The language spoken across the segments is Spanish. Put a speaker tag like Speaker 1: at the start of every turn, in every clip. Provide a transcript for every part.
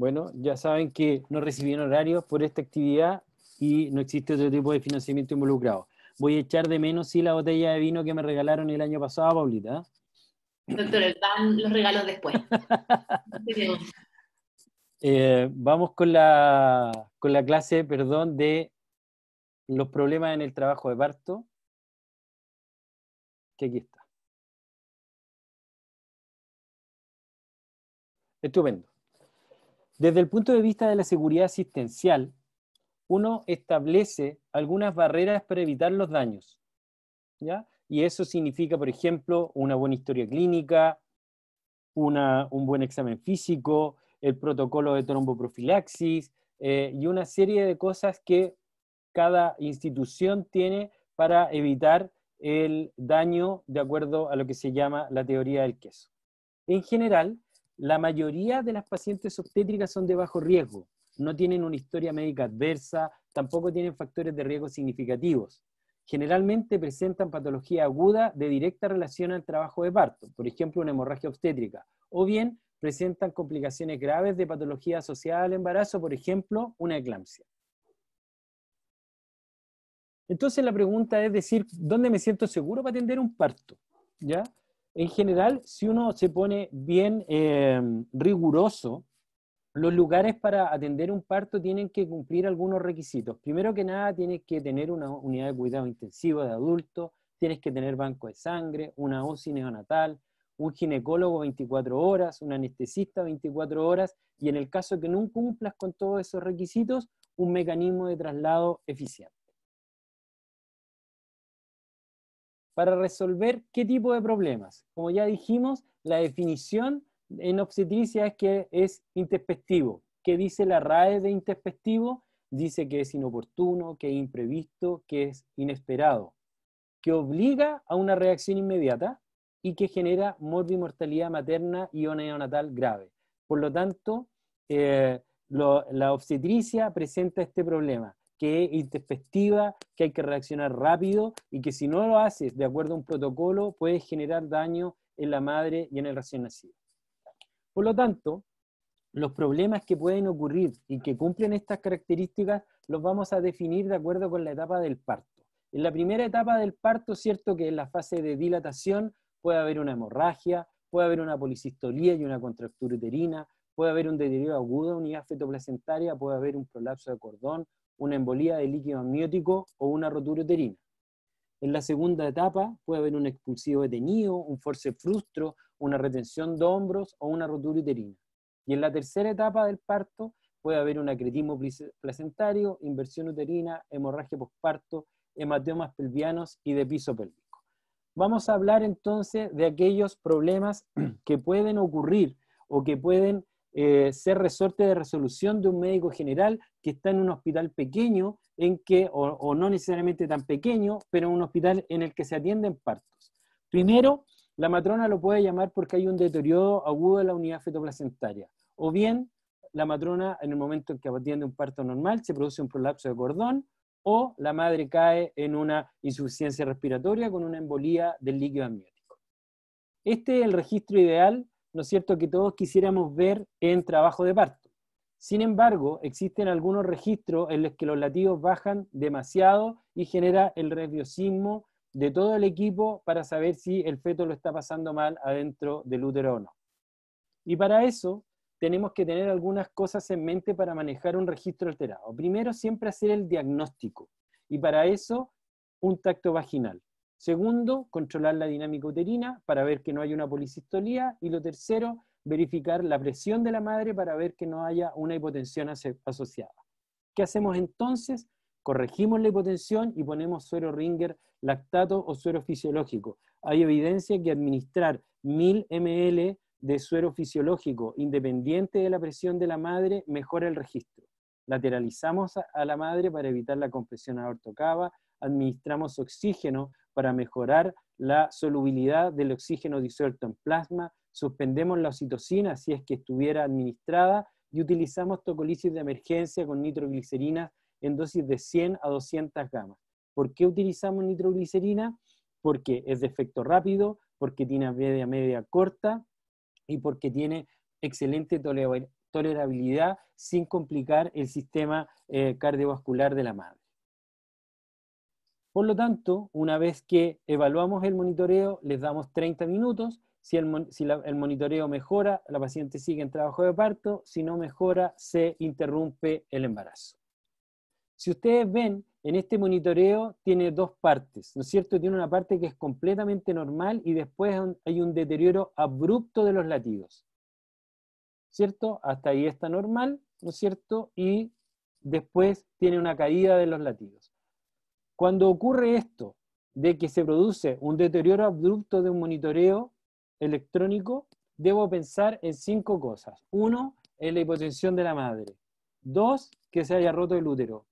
Speaker 1: Bueno, ya saben que no recibieron horarios por esta actividad y no existe otro tipo de financiamiento involucrado. Voy a echar de menos, sí, la botella de vino que me regalaron el año pasado, Paulita. Doctor, dan los regalos después. Eh, vamos con la, con la clase, perdón, de los problemas en el trabajo de parto. Que aquí está. Estupendo. Desde el punto de vista de la seguridad asistencial, uno establece algunas barreras para evitar los daños. Y eso significa, por ejemplo, una buena historia clínica, un buen examen físico, el protocolo de tromboprofilaxis eh, y una serie de cosas que cada institución tiene para evitar el daño de acuerdo a lo que se llama la teoría del queso. En general, la mayoría de las pacientes obstétricas son de bajo riesgo, no tienen una historia médica adversa, tampoco tienen factores de riesgo significativos. Generalmente presentan patología aguda de directa relación al trabajo de parto, por ejemplo una hemorragia obstétrica, o bien presentan complicaciones graves de patología asociada al embarazo, por ejemplo una eclampsia. Entonces la pregunta es decir, ¿dónde me siento seguro para atender un parto? ¿Ya? en general, si uno se pone bien em, riguroso, los lugares para atender un parto tienen que cumplir algunos requisitos. Primero que nada, tienes que tener una unidad de cuidado intensivo de adulto, tienes que tener banco de sangre, una UCI neonatal, un ginecólogo 24 horas, un anestesista 24 horas, y en el caso que no cumplas con todos esos requisitos, un mecanismo de traslado eficiente. para resolver qué tipo de problemas. Como ya dijimos, la definición en obstetricia es que es intespectivo. ¿Qué dice la RAE de intespectivo? Dice que es inoportuno, que es imprevisto, que es inesperado, que obliga a una reacción inmediata y que genera morbimortalidad materna y o neonatal grave. Por lo tanto, eh, la obstetricia presenta este problema que es intempestiva, que hay que reaccionar rápido y que si no lo haces de acuerdo a un protocolo puede generar daño en la madre y en el recién nacido. Por lo tanto, los problemas que pueden ocurrir y que cumplen estas características los vamos a definir de acuerdo con la etapa del parto. En la primera etapa del parto, cierto que en la fase de dilatación puede haber una hemorragia, puede haber una policistolía y una contractura uterina, puede haber un deterioro agudo de unidad fetoplacentaria, puede haber un prolapso de cordón, una embolía de líquido amniótico o una rotura uterina. En la segunda etapa puede haber un expulsivo detenido, un force frustro, una retención de hombros o una rotura uterina. Y en la tercera etapa del parto puede haber un acretismo placentario, inversión uterina, hemorragia postparto, hematomas pelvianos y de piso pélvico. Vamos a hablar entonces de aquellos problemas que pueden ocurrir o que pueden eh, ser resorte de resolución de un médico general que está en un hospital pequeño, en que, o, no necesariamente tan pequeño, pero en un hospital en el que se atienden partos. Primero, la matrona lo puede llamar porque hay un deterioro agudo de la unidad fetoplacentaria. O bien, la matrona, en el momento en que atiende un parto normal, se produce un prolapso de cordón, o la madre cae en una insuficiencia respiratoria con una embolía del líquido amniótico. Este es el registro ideal ¿no es cierto?, que todos quisiéramos ver en trabajo de parto. Sin embargo, existen algunos registros en los que los latidos bajan demasiado y genera el nerviosismo de todo el equipo para saber si el feto lo está pasando mal adentro del útero o no. Y para eso tenemos que tener algunas cosas en mente para manejar un registro alterado. Primero, siempre hacer el diagnóstico. Y para eso, un tacto vaginal. Segundo, controlar la dinámica uterina para ver que no hay una policistolía. Y lo tercero, verificar la presión de la madre para ver que no haya una hipotensión asociada. ¿Qué hacemos entonces? Corregimos la hipotensión y ponemos suero ringer lactato o suero fisiológico. Hay evidencia que administrar 1000 ml de suero fisiológico independiente de la presión de la madre mejora el registro. Lateralizamos a la madre para evitar la compresión aortocava, administramos oxígeno para mejorar la solubilidad del oxígeno disuelto en plasma, suspendemos la oxitocina si es que estuviera administrada y utilizamos tocolisis de emergencia con nitroglicerina en dosis de 100 a 200 gamas. ¿Por qué utilizamos nitroglicerina? Porque es de efecto rápido, porque tiene media media corta y porque tiene excelente tolerabilidad sin complicar el sistema eh, cardiovascular de la madre. Por lo tanto, una vez que evaluamos el monitoreo, les damos 30 minutos. Si el, monitoreo mejora, la paciente sigue en trabajo de parto. Si no mejora, se interrumpe el embarazo. Si ustedes ven, en este monitoreo tiene dos partes, ¿no es cierto? Tiene una parte que es completamente normal y después hay un deterioro abrupto de los latidos. ¿Cierto? Hasta ahí está normal, ¿no es cierto? Y después tiene una caída de los latidos. Cuando ocurre esto, de que se produce un deterioro abrupto de un monitoreo electrónico, debo pensar en cinco cosas. Uno, en la hipotensión de la madre. Dos, que se haya roto el útero.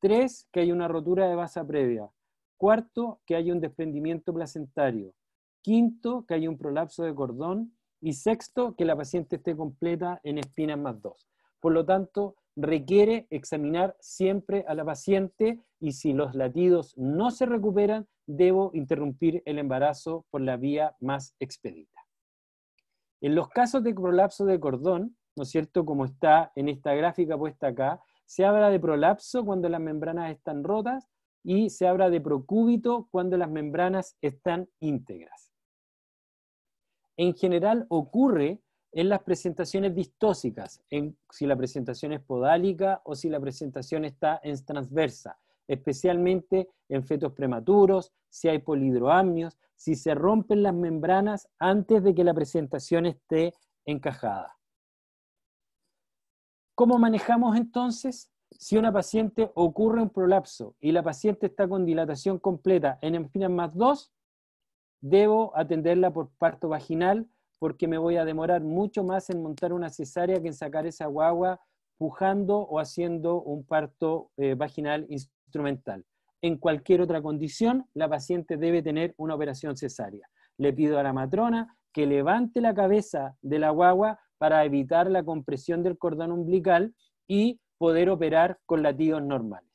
Speaker 1: Tres, que hay una rotura de basa previa. Cuarto, que hay un desprendimiento placentario. Quinto, que hay un prolapso de cordón. Y sexto, que la paciente esté completa en espinas más dos. Por lo tanto, requiere examinar siempre a la paciente y si los latidos no se recuperan, debo interrumpir el embarazo por la vía más expedita. En los casos de prolapso de cordón, ¿no es cierto? Como está en esta gráfica puesta acá, se habla de prolapso cuando las membranas están rotas y se habla de procúbito cuando las membranas están íntegras. En general ocurre en las presentaciones distósicas, si la presentación es podálica o si la presentación está en transversa, especialmente en fetos prematuros, si hay polidroamnios, si se rompen las membranas antes de que la presentación esté encajada. ¿Cómo manejamos entonces? Si una paciente ocurre un prolapso y la paciente está con dilatación completa en espinas más 2, debo atenderla por parto vaginal porque me voy a demorar mucho más en montar una cesárea que en sacar esa guagua pujando o haciendo un parto eh, vaginal instrumental. En cualquier otra condición, la paciente debe tener una operación cesárea. Le pido a la matrona que levante la cabeza de la guagua para evitar la compresión del cordón umbilical y poder operar con latidos normales.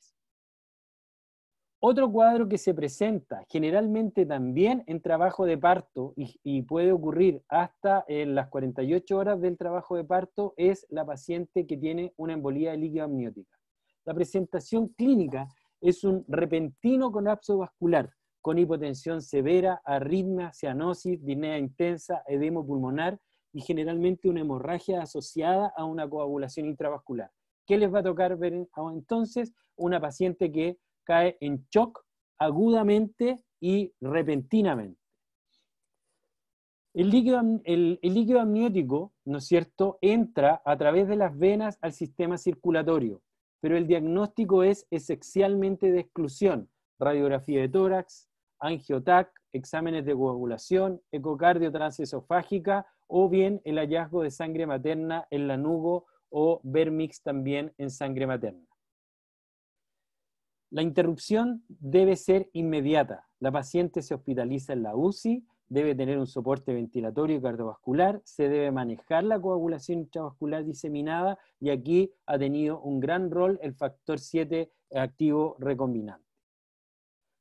Speaker 1: Otro cuadro que se presenta generalmente también en trabajo de parto y, puede ocurrir hasta en las 48 horas del trabajo de parto es la paciente que tiene una embolía de líquido amniótica. La presentación clínica es un repentino colapso vascular con hipotensión severa, arritmia, cianosis, disnea intensa, edema pulmonar y generalmente una hemorragia asociada a una coagulación intravascular. ¿Qué les va a tocar ver entonces? Una paciente que cae en shock agudamente y repentinamente. El líquido, amniótico, ¿no es cierto?, entra a través de las venas al sistema circulatorio, pero el diagnóstico es esencialmente de exclusión, radiografía de tórax, angiotac, exámenes de coagulación, ecocardio transesofágica o bien el hallazgo de sangre materna en la lanugo o vermix también en sangre materna. La interrupción debe ser inmediata. La paciente se hospitaliza en la UCI, debe tener un soporte ventilatorio y cardiovascular, se debe manejar la coagulación intravascular diseminada y aquí ha tenido un gran rol el factor 7 activo recombinante.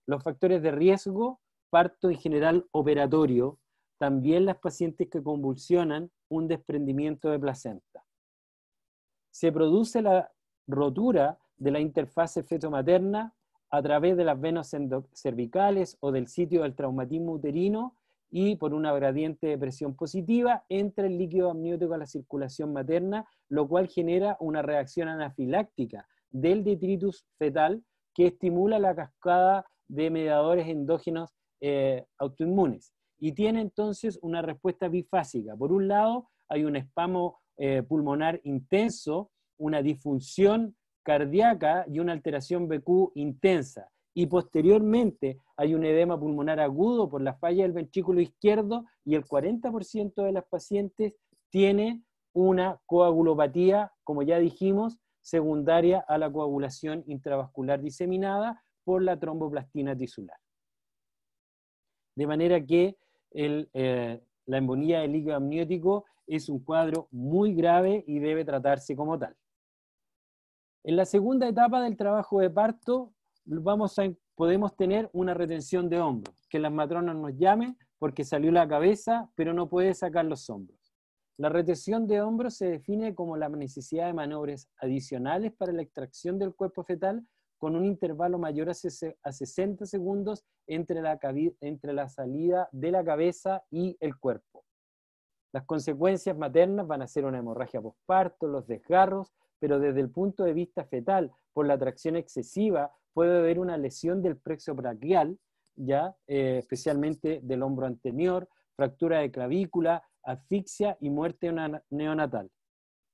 Speaker 1: Los factores de riesgo, parto en general operatorio, también las pacientes que convulsionan un desprendimiento de placenta. Se produce la rotura de la interfase feto-materna a través de las venas cervicales o del sitio del traumatismo uterino y por una gradiente de presión positiva entra el líquido amniótico a la circulación materna, lo cual genera una reacción anafiláctica del detritus fetal que estimula la cascada de mediadores endógenos eh, autoinmunes. Y tiene entonces una respuesta bifásica. Por un lado, hay un espamo eh, pulmonar intenso, una disfunción cardíaca y una alteración BQ intensa. Y posteriormente hay un edema pulmonar agudo por la falla del ventrículo izquierdo y el 40% de las pacientes tiene una coagulopatía, como ya dijimos, secundaria a la coagulación intravascular diseminada por la tromboplastina tisular. De manera que eh, la embolía del líquido amniótico es un cuadro muy grave y debe tratarse como tal. En la segunda etapa del trabajo de parto podemos tener una retención de hombros, que las matronas nos llamen porque salió la cabeza, pero no puede sacar los hombros. La retención de hombros se define como la necesidad de maniobras adicionales para la extracción del cuerpo fetal con un intervalo mayor a, 60 segundos entre la salida de la cabeza y el cuerpo. Las consecuencias maternas van a ser una hemorragia postparto, los desgarros, pero desde el punto de vista fetal, por la tracción excesiva, puede haber una lesión del plexo brachial, ya eh, especialmente del hombro anterior, fractura de clavícula, asfixia y muerte neonatal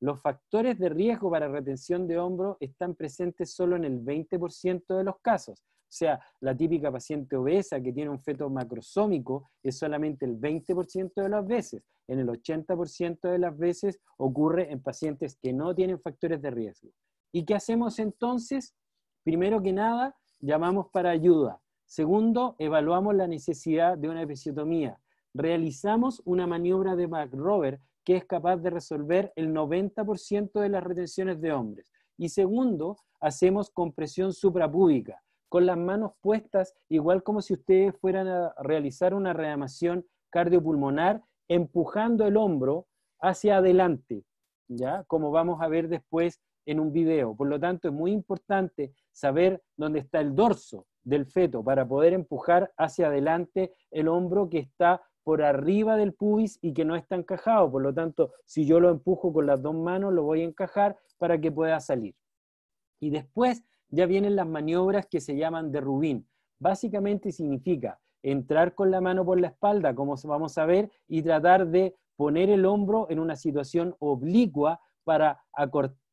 Speaker 1: los factores de riesgo para retención de hombro están presentes solo en el 20% de los casos. O sea, la típica paciente obesa que tiene un feto macrosómico es solamente el 20% de las veces. En el 80% de las veces ocurre en pacientes que no tienen factores de riesgo. ¿Y qué hacemos entonces? Primero que nada, llamamos para ayuda. Segundo, evaluamos la necesidad de una episiotomía. Realizamos una maniobra de McRover que es capaz de resolver el 90% de las retenciones de hombres. Y segundo, hacemos compresión suprapúbica, con las manos puestas, igual como si ustedes fueran a realizar una reanimación cardiopulmonar, empujando el hombro hacia adelante, ¿ya? Como vamos a ver después en un video. Por lo tanto, es muy importante saber dónde está el dorso del feto para poder empujar hacia adelante el hombro que está por arriba del pubis y que no está encajado. Por lo tanto, si yo lo empujo con las dos manos, lo voy a encajar para que pueda salir. Y después ya vienen las maniobras que se llaman de Rubín. Básicamente significa entrar con la mano por la espalda, como vamos a ver, y tratar de poner el hombro en una situación oblicua para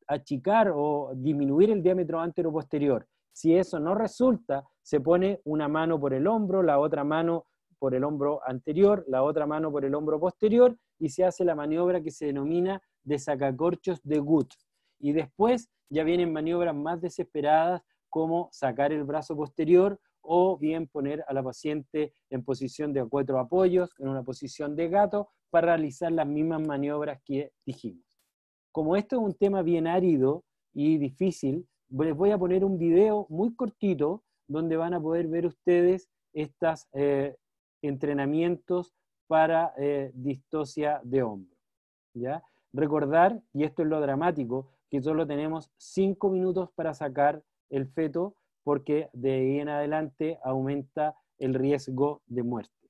Speaker 1: achicar o disminuir el diámetro antero posterior. Si eso no resulta, se pone una mano por el hombro, la otra mano por el hombro anterior, la otra mano por el hombro posterior y se hace la maniobra que se denomina de sacacorchos de Gut. Y después ya vienen maniobras más desesperadas como sacar el brazo posterior o bien poner a la paciente en posición de cuatro apoyos, en una posición de gato, para realizar las mismas maniobras que dijimos. Como esto es un tema bien árido y difícil, les voy a poner un video muy cortito donde van a poder ver ustedes estas eh, entrenamientos para eh, distosia de hombro. ¿ya? Recordar, y esto es lo dramático, que solo tenemos cinco minutos para sacar el feto porque de ahí en adelante aumenta el riesgo de muerte.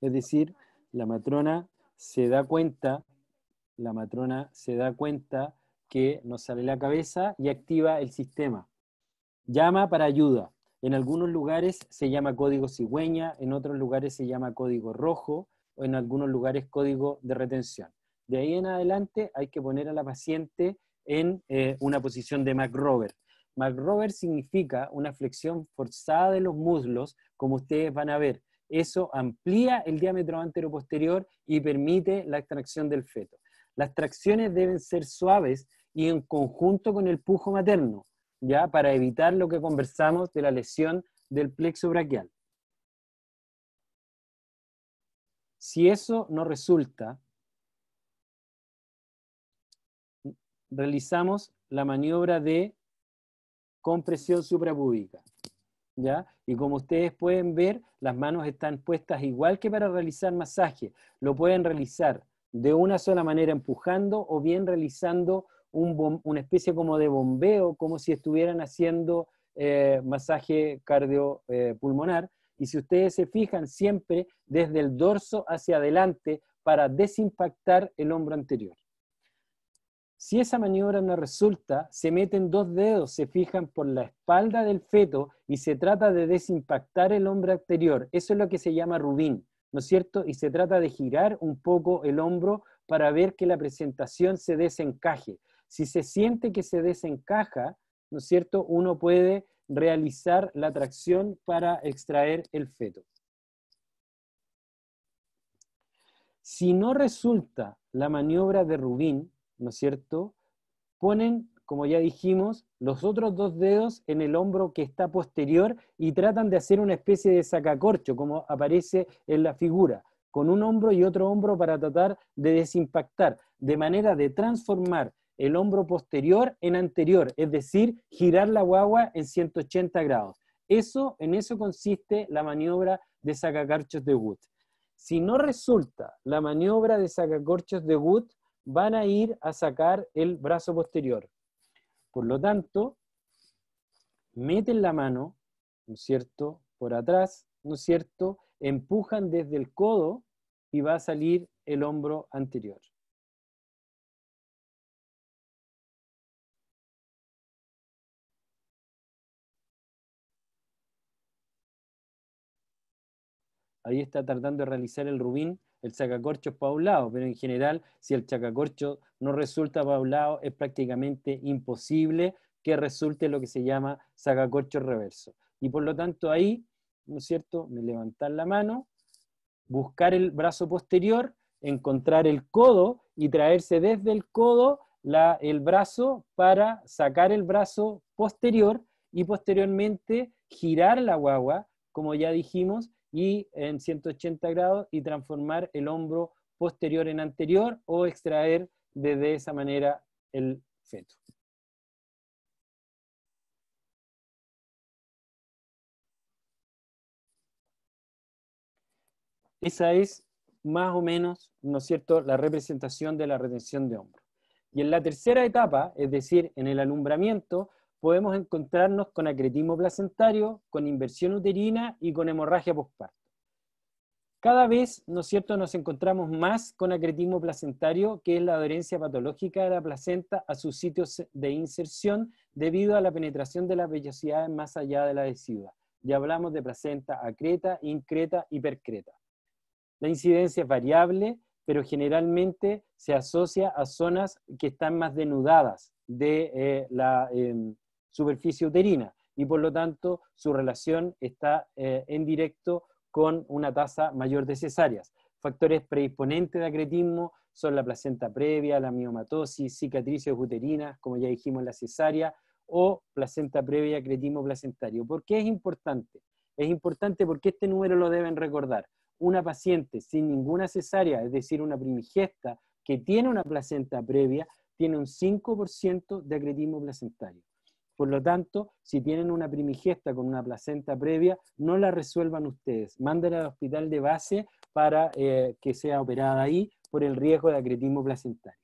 Speaker 1: Es decir, la matrona se da cuenta, la matrona se da cuenta que nos sale la cabeza y activa el sistema. Llama para ayuda. En algunos lugares se llama código cigüeña, en otros lugares se llama código rojo o en algunos lugares código de retención. De ahí en adelante hay que poner a la paciente en eh, una posición de MacRover. MacRover significa una flexión forzada de los muslos, como ustedes van a ver eso amplía el diámetro anteroposterior y permite la extracción del feto. Las tracciones deben ser suaves y en conjunto con el pujo materno, ya para evitar lo que conversamos de la lesión del plexo brachial. Si eso no resulta, realizamos la maniobra de compresión suprapúbica, ¿ya? Y como ustedes pueden ver, las manos están puestas igual que para realizar masaje. Lo pueden realizar de una sola manera empujando o bien realizando una especie como de bombeo, como si estuvieran haciendo eh, masaje cardiopulmonar. y si ustedes se fijan, siempre desde el dorso hacia adelante para desinfectar el hombro anterior. Si esa maniobra no resulta, se meten dos dedos, se fijan por la espalda del feto y se trata de desimpactar el hombro anterior. Eso es lo que se llama rubín, ¿no es cierto? Y se trata de girar un poco el hombro para ver que la presentación se desencaje. Si se siente que se desencaja, ¿no es cierto? Uno puede realizar la tracción para extraer el feto. Si no resulta la maniobra de Rubín, ¿no es cierto? Ponen, como ya dijimos, los otros dos dedos en el hombro que está posterior y tratan de hacer una especie de sacacorcho, como aparece en la figura, con un hombro y otro hombro para tratar de desimpactar, de manera de transformar el hombro posterior en anterior, es decir, girar la guagua en 180 grados. Eso, en eso consiste la maniobra de sacacorchos de Wood. Si no resulta la maniobra de sacacorchos de Wood, van a ir a sacar el brazo posterior. Por lo tanto, meten la mano, ¿no es cierto?, por atrás, ¿no es cierto?, empujan desde el codo y va a salir el hombro anterior. Ahí está tratando de realizar el rubín el sacacorcho es paulado, pero en general, si el sacacorcho no resulta paulado es prácticamente imposible que resulte lo que se llama sacacorcho reverso. Y por lo tanto ahí, ¿no es cierto?, me levantar la mano, buscar el brazo posterior, encontrar el codo y traerse desde el codo el brazo para sacar el brazo posterior y posteriormente girar la guagua, como ya dijimos, y en 180 grados y transformar el hombro posterior en anterior o extraer de esa manera el feto. Esa es más o menos, ¿no es cierto?, la representación de la retención de hombro. Y en la tercera etapa, es decir, en el alumbramiento, podemos encontrarnos con acretismo placentario, con inversión uterina y con hemorragia postparto. Cada vez, ¿no es cierto?, nos encontramos más con acretismo placentario, que es la adherencia patológica de la placenta a sus sitios de inserción debido a la penetración de las vellosidades más allá de la decidua. Ya hablamos de placenta acreta, increta, hipercreta. La incidencia es variable, pero generalmente se asocia a zonas que están más denudadas de eh, la em, superficie uterina y por lo tanto su relación está eh, en directo con una tasa mayor de cesáreas. Factores predisponentes de acretismo son la placenta previa, la miomatosis, cicatrices uterinas, como ya dijimos, la cesárea, o placenta previa, acretismo placentario. ¿Por qué es importante? Es importante porque este número lo deben recordar. Una paciente sin ninguna cesárea, es decir, una primigesta que tiene una placenta previa, tiene un 5% de acretismo placentario. Por lo tanto, si tienen una primigesta con una placenta previa, no la resuelvan ustedes. Mándenla al hospital de base para eh, que sea operada ahí por el riesgo de acretismo placentario.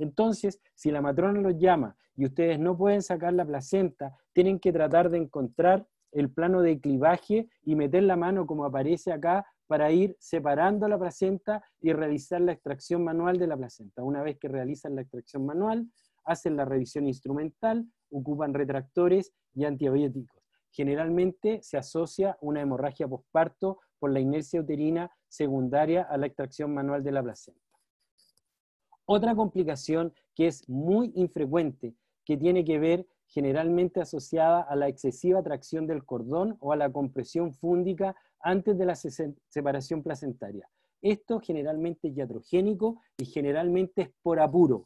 Speaker 1: Entonces, si la matrona los llama y ustedes no pueden sacar la placenta, tienen que tratar de encontrar el plano de clivaje y meter la mano como aparece acá para ir separando la placenta y realizar la extracción manual de la placenta. Una vez que realizan la extracción manual, hacen la revisión instrumental, ocupan retractores y antibióticos. Generalmente se asocia una hemorragia postparto por la inercia uterina secundaria a la extracción manual de la placenta. Otra complicación que es muy infrecuente, que tiene que ver generalmente asociada a la excesiva tracción del cordón o a la compresión fúndica antes de la separación placentaria. Esto generalmente es iatrogénico y generalmente es por apuro.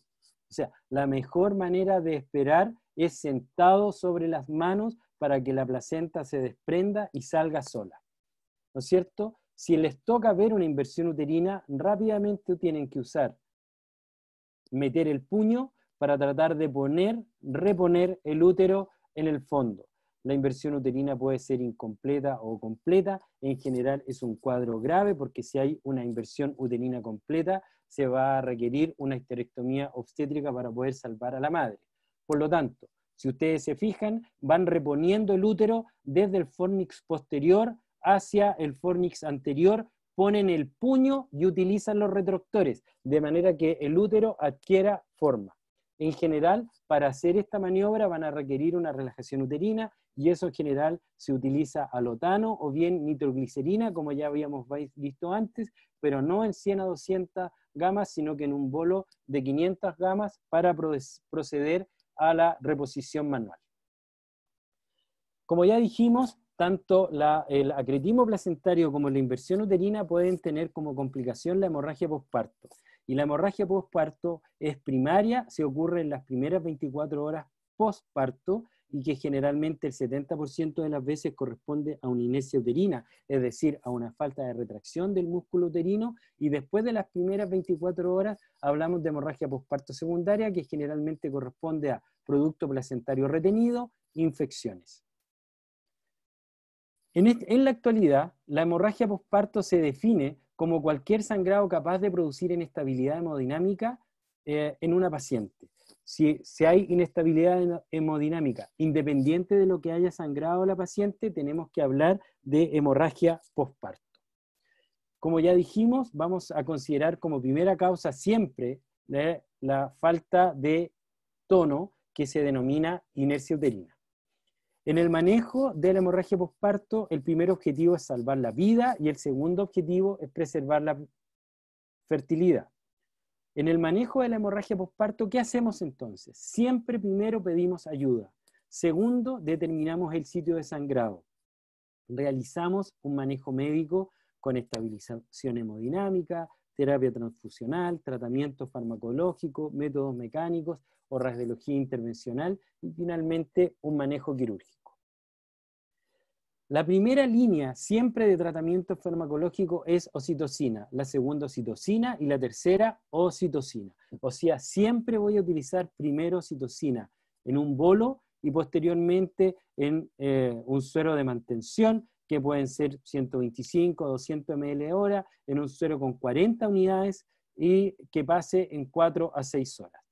Speaker 1: O sea, la mejor manera de esperar es sentado sobre las manos para que la placenta se desprenda y salga sola. ¿No es cierto? Si les toca ver una inversión uterina, rápidamente tienen que usar, meter el puño para tratar de poner, reponer el útero en el fondo. La inversión uterina puede ser incompleta o completa. En general es un cuadro grave porque si hay una inversión uterina completa, se va a requerir una histerectomía obstétrica para poder salvar a la madre. Por lo tanto, si ustedes se fijan, van reponiendo el útero desde el fornix posterior hacia el fornix anterior, ponen el puño y utilizan los retractores, de manera que el útero adquiera forma. En general, para hacer esta maniobra van a requerir una relajación uterina y eso en general se utiliza alotano o bien nitroglicerina, como ya habíamos visto antes, pero no en 100 a 200 gamas, sino que en un bolo de 500 gamas para proceder a la reposición manual. Como ya dijimos, tanto el acretismo placentario como la inversión uterina pueden tener como complicación la hemorragia postparto. Y la hemorragia postparto es primaria, se ocurre en las primeras 24 horas postparto y que generalmente el 70% de las veces corresponde a una inercia uterina, es decir, a una falta de retracción del músculo uterino y después de las primeras 24 horas hablamos de hemorragia postparto secundaria que generalmente corresponde a producto placentario retenido, infecciones. En, la actualidad, la hemorragia postparto se define como cualquier sangrado capaz de producir inestabilidad hemodinámica eh, en una paciente si, hay inestabilidad hemodinámica, independiente de lo que haya sangrado la paciente, tenemos que hablar de hemorragia postparto. Como ya dijimos, vamos a considerar como primera causa siempre la, ¿eh? la falta de tono que se denomina inercia uterina. En el manejo de la hemorragia postparto, el primer objetivo es salvar la vida y el segundo objetivo es preservar la fertilidad. En el manejo de la hemorragia posparto, ¿qué hacemos entonces? Siempre primero pedimos ayuda. Segundo, determinamos el sitio de sangrado. Realizamos un manejo médico con estabilización hemodinámica, terapia transfusional, tratamiento farmacológico, métodos mecánicos o radiología intervencional y finalmente un manejo quirúrgico. La primera línea siempre de tratamiento farmacológico es ocitocina, la segunda ocitocina y la tercera ocitocina. O sea, siempre voy a utilizar primero ocitocina en un bolo y posteriormente en eh, un suero de mantención que pueden ser 125, o 200 ml hora, en un suero con 40 unidades y que pase en 4 a 6 horas.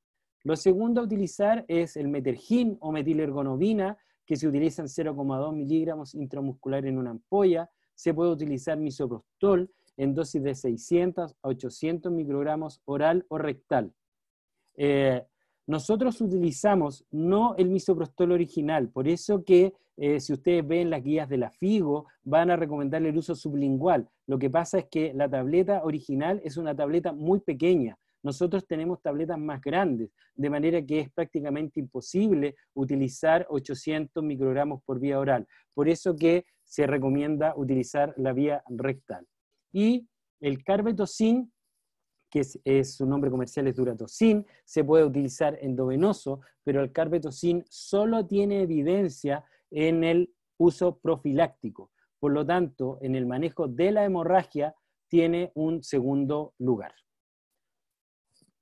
Speaker 1: Lo segundo a utilizar es el metergin o metilergonovina, que se utilizan 0,2 miligramos intramuscular en una ampolla. Se puede utilizar misoprostol en dosis de 600 a 800 microgramos oral o rectal. Eh, nosotros utilizamos no el misoprostol original, por eso que eh, si ustedes ven las guías de la FIGO, van a recomendar el uso sublingual. Lo que pasa es que la tableta original es una tableta muy pequeña, nosotros tenemos tabletas más grandes, de manera que es prácticamente imposible utilizar 800 microgramos por vía oral. Por eso que se recomienda utilizar la vía rectal. Y el carbetocin que es, su nombre comercial es duratocin, se puede utilizar endovenoso, pero el carbetocin solo tiene evidencia en el uso profiláctico. Por lo tanto, en el manejo de la hemorragia tiene un segundo lugar.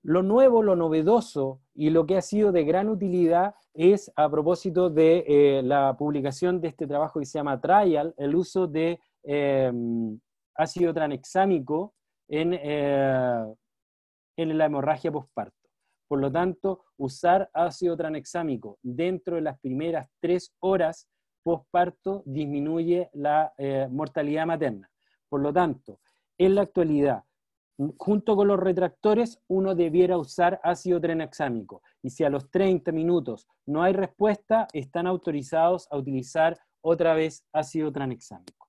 Speaker 1: Lo nuevo, lo novedoso y lo que ha sido de gran utilidad es a propósito de eh, la publicación de este trabajo que se llama Trial, el uso de em, ácido tranexámico en, eh, en la hemorragia postparto. Por lo tanto, usar ácido tranexámico dentro de las primeras tres horas postparto disminuye la eh, mortalidad materna. Por lo tanto, en la actualidad, junto con los retractores, uno debiera usar ácido tranexámico Y si a los 30 minutos no hay respuesta, están autorizados a utilizar otra vez ácido tranexámico.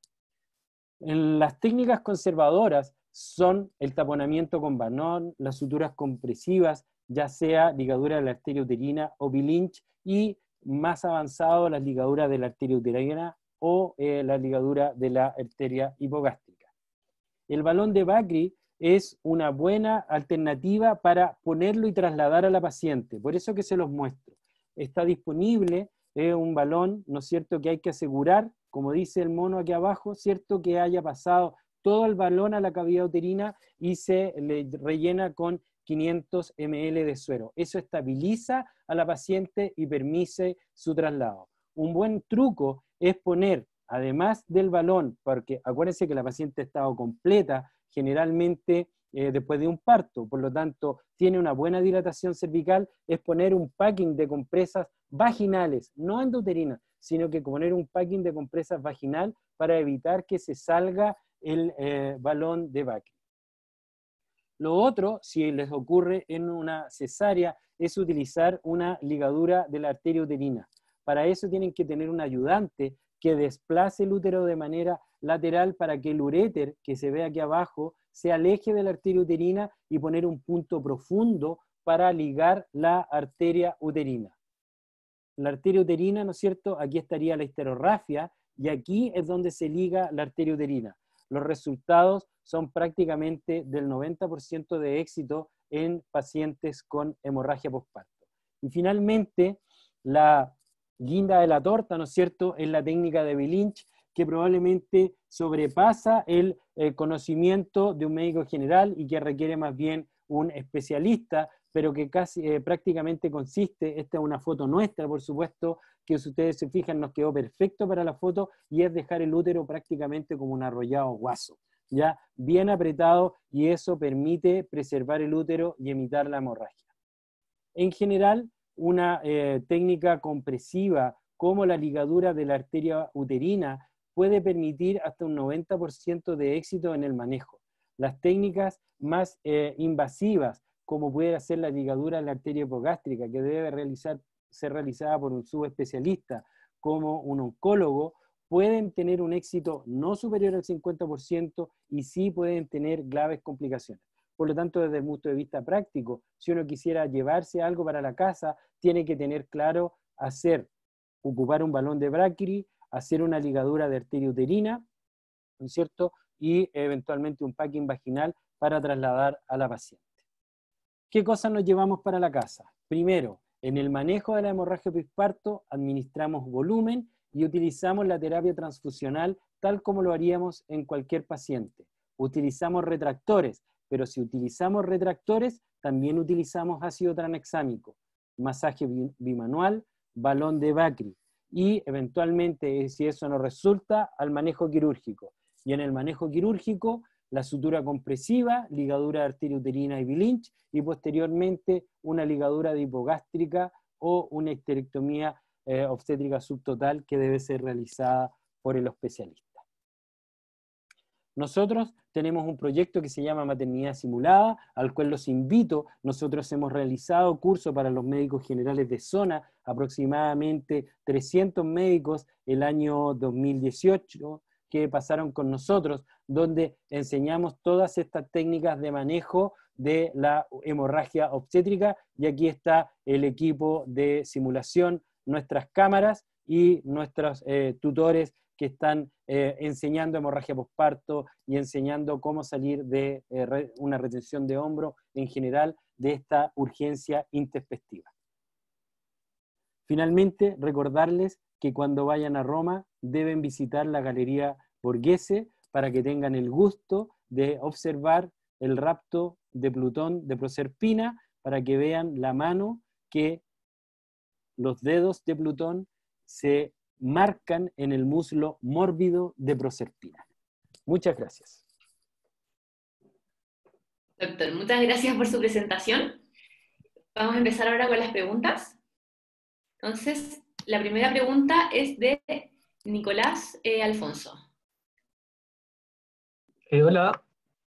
Speaker 1: En las técnicas conservadoras son el taponamiento con banón, las suturas compresivas, ya sea ligadura de la arteria uterina o bilinch, y más avanzado las ligaduras de la arteria uterina o eh, la ligadura de la arteria hipogástrica. El balón de BACRI es una buena alternativa para ponerlo y trasladar a la paciente. Por eso que se los muestro. Está disponible un balón, ¿no es cierto?, que hay que asegurar, como dice el mono aquí abajo, ¿cierto?, que haya pasado todo el balón a la cavidad uterina y se le rellena con 500 ml de suero. Eso estabiliza a la paciente y permite su traslado. Un buen truco es poner, además del balón, porque acuérdense que la paciente ha estado completa generalmente eh, después de un parto. Por lo tanto, tiene una buena dilatación cervical, es poner un packing de compresas vaginales, no endouterinas, sino que poner un packing de compresas vaginal para evitar que se salga el eh, balón de vaca. Lo otro, si les ocurre en una cesárea, es utilizar una ligadura de la arteria uterina. Para eso tienen que tener un ayudante que desplace el útero de manera lateral para que el uréter que se ve aquí abajo se aleje de la arteria uterina y poner un punto profundo para ligar la arteria uterina. La arteria uterina, ¿no es cierto? Aquí estaría la histerorrafia y aquí es donde se liga la arteria uterina. Los resultados son prácticamente del 90% de éxito en pacientes con hemorragia postparto. Y finalmente, la guinda de la torta, ¿no es cierto?, es la técnica de Bilinch, que probablemente sobrepasa el, eh, conocimiento de un médico general y que requiere más bien un especialista, pero que casi eh, prácticamente consiste, esta es una foto nuestra, por supuesto, que si ustedes se fijan nos quedó perfecto para la foto y es dejar el útero prácticamente como un arrollado guaso, ya bien apretado y eso permite preservar el útero y evitar la hemorragia. En general, una eh, técnica compresiva como la ligadura de la arteria uterina puede permitir hasta un 90% de éxito en el manejo. Las técnicas más eh, invasivas, como puede ser la ligadura de la arteria hipogástrica, que debe realizar, ser realizada por un subespecialista, como un oncólogo, pueden tener un éxito no superior al 50% y sí pueden tener graves complicaciones. Por lo tanto, desde el punto de vista práctico, si uno quisiera llevarse algo para la casa, tiene que tener claro hacer, ocupar un balón de Brackery, hacer una ligadura de arteria uterina, ¿no cierto? Y eventualmente un packing vaginal para trasladar a la paciente. ¿Qué cosas nos llevamos para la casa? Primero, en el manejo de la hemorragia postparto administramos volumen y utilizamos la terapia transfusional tal como lo haríamos en cualquier paciente. Utilizamos retractores, pero si utilizamos retractores, también utilizamos ácido tranexámico, masaje bimanual, balón de Bacri, y eventualmente, si eso no resulta, al manejo quirúrgico. Y en el manejo quirúrgico, la sutura compresiva, ligadura arteriouterina y bilinch, y posteriormente una ligadura de hipogástrica o una histerectomía eh, obstétrica subtotal que debe ser realizada por el especialista. Nosotros tenemos un proyecto que se llama Maternidad Simulada, al cual los invito. Nosotros hemos realizado cursos para los médicos generales de zona, aproximadamente 300 médicos el año 2018 que pasaron con nosotros, donde enseñamos todas estas técnicas de manejo de la hemorragia obstétrica. Y aquí está el equipo de simulación, nuestras cámaras y nuestros eh, tutores que están eh, enseñando hemorragia posparto y enseñando cómo salir de eh, una retención de hombro en general de esta urgencia intempestiva. Finalmente, recordarles que cuando vayan a Roma deben visitar la Galería Borghese para que tengan el gusto de observar el rapto de Plutón de Proserpina, para que vean la mano que los dedos de Plutón se marcan en el muslo mórbido de Proserpina. Muchas gracias. Doctor, muchas gracias por su presentación. Vamos a empezar ahora con las preguntas. Entonces, la primera pregunta es de Nicolás eh, Alfonso. Eh, hola.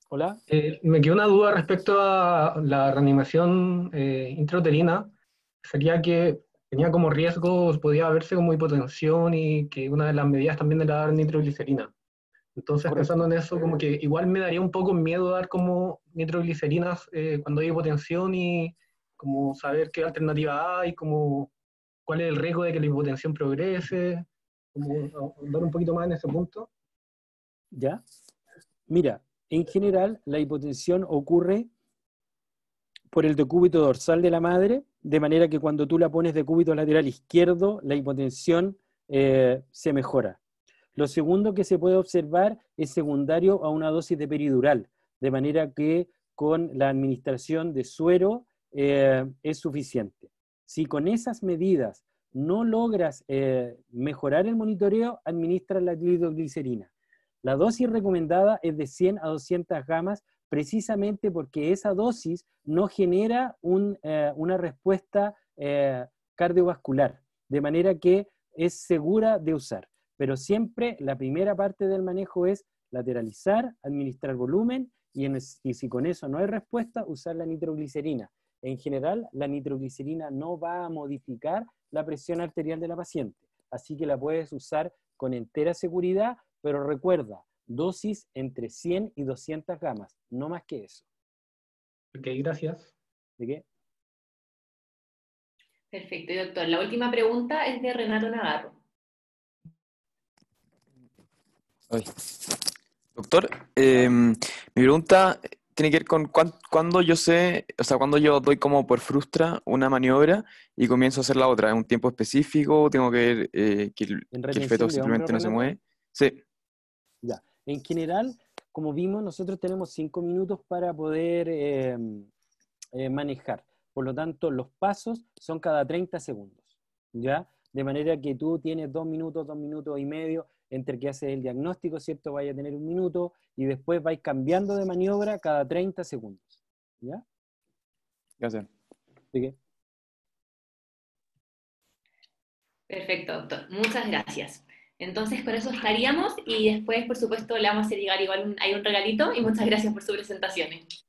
Speaker 1: Hola. Eh, me quedó una duda respecto a la reanimación intrauterina. Sería que tenía como riesgo, podía verse como hipotensión y que una de las medidas también era dar nitroglicerina. Entonces, pensando en eso, como que igual me daría un poco miedo dar como nitroglicerinas eh, cuando hay hipotensión y como saber qué alternativa hay, como cuál es el riesgo de que la hipotensión progrese, como un poquito más en ese punto. Ya. Mira, en general la hipotensión ocurre por el decúbito dorsal de la madre, de manera que cuando tú la pones de cúbito lateral izquierdo, la hipotensión eh, se mejora. Lo segundo que se puede observar es secundario a una dosis de peridural, de manera que con la administración de suero eh, es suficiente. Si con esas medidas no logras eh, mejorar el monitoreo, administra la glidoglicerina. La dosis recomendada es de 100 a 200 gamas precisamente porque esa dosis no genera eh, una respuesta eh, cardiovascular, de manera que es segura de usar. Pero siempre la primera parte del manejo es lateralizar, administrar volumen y si con eso no hay respuesta, usar la nitroglicerina. En general, la nitroglicerina no va a modificar la presión arterial de la paciente, así que la puedes usar con entera seguridad, pero recuerda, Dosis entre 100 y 200 gamas, no más que eso. Ok, gracias. Perfecto, doctor, la última pregunta es de Renato Navarro. Doctor, em, mi pregunta tiene que ver con cuándo yo sé, o sea, cuando yo doy como por frustra una maniobra y comienzo a hacer la otra. en un tiempo específico? ¿Tengo que ver eh, que, el, que el feto simplemente no se mueve? Sí. En general, como vimos, nosotros tenemos cinco minutos para poder eh, eh, manejar. Por lo tanto, los pasos son cada 30 segundos, ¿ya? De manera que tú tienes dos minutos, dos minutos y medio entre que haces el diagnóstico, ¿cierto? Vaya a tener un minuto y después vais cambiando de maniobra cada 30 segundos, ¿ya? Gracias. Sigue. Perfecto, doctor. Muchas gracias. Entonces, con eso estaríamos y después, por supuesto, le vamos a llegar igual hay un regalito y muchas gracias por sus presentaciones.